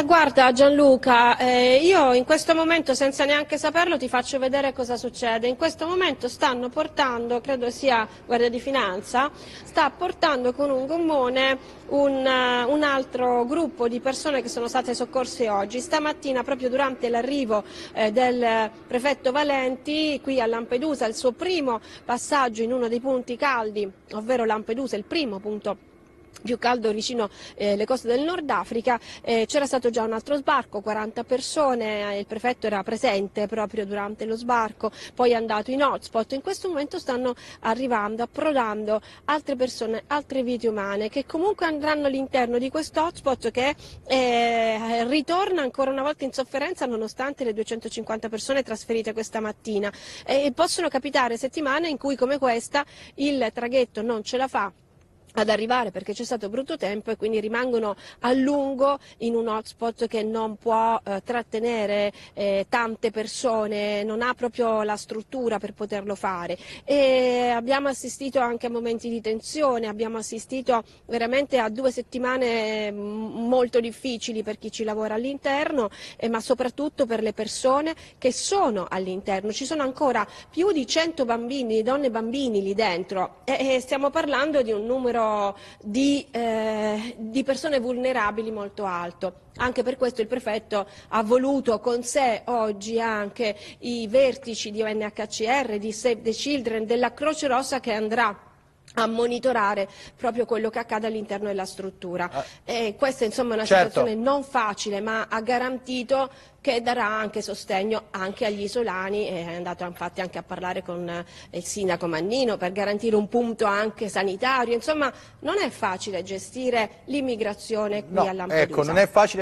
Eh, guarda Gianluca, eh, io in questo momento senza neanche saperlo ti faccio vedere cosa succede. In questo momento stanno portando, credo sia Guardia di Finanza, sta portando con un gommone un, uh, un altro gruppo di persone che sono state soccorse oggi. Stamattina, proprio durante l'arrivo eh, del prefetto Valenti qui a Lampedusa, il suo primo passaggio in uno dei punti caldi, ovvero Lampedusa, il primo punto più caldo vicino eh, coste del Nord Africa, eh, c'era stato già un altro sbarco, 40 persone, eh, il prefetto era presente proprio durante lo sbarco, poi è andato in hotspot, in questo momento stanno arrivando, approdando altre persone, altre vite umane che comunque andranno all'interno di questo hotspot che eh, ritorna ancora una volta in sofferenza nonostante le 250 persone trasferite questa mattina e possono capitare settimane in cui come questa il traghetto non ce la fa ad arrivare perché c'è stato brutto tempo e quindi rimangono a lungo in un hotspot che non può eh, trattenere eh, tante persone, non ha proprio la struttura per poterlo fare. E abbiamo assistito anche a momenti di tensione, abbiamo assistito veramente a due settimane mm, molto difficili per chi ci lavora all'interno, eh, ma soprattutto per le persone che sono all'interno. Ci sono ancora più di 100 bambini, donne e bambini lì dentro e, e stiamo parlando di un numero di, eh, di persone vulnerabili molto alto. Anche per questo il prefetto ha voluto con sé oggi anche i vertici di UNHCR, di Save the Children, della Croce Rossa che andrà a monitorare proprio quello che accade all'interno della struttura. Ah. E questa insomma, è una certo. situazione non facile, ma ha garantito che darà anche sostegno anche agli isolani, è andato infatti anche a parlare con eh, il sindaco Mannino per garantire un punto anche sanitario. Insomma, non è facile gestire l'immigrazione qui no, a Lampedusa. Ecco,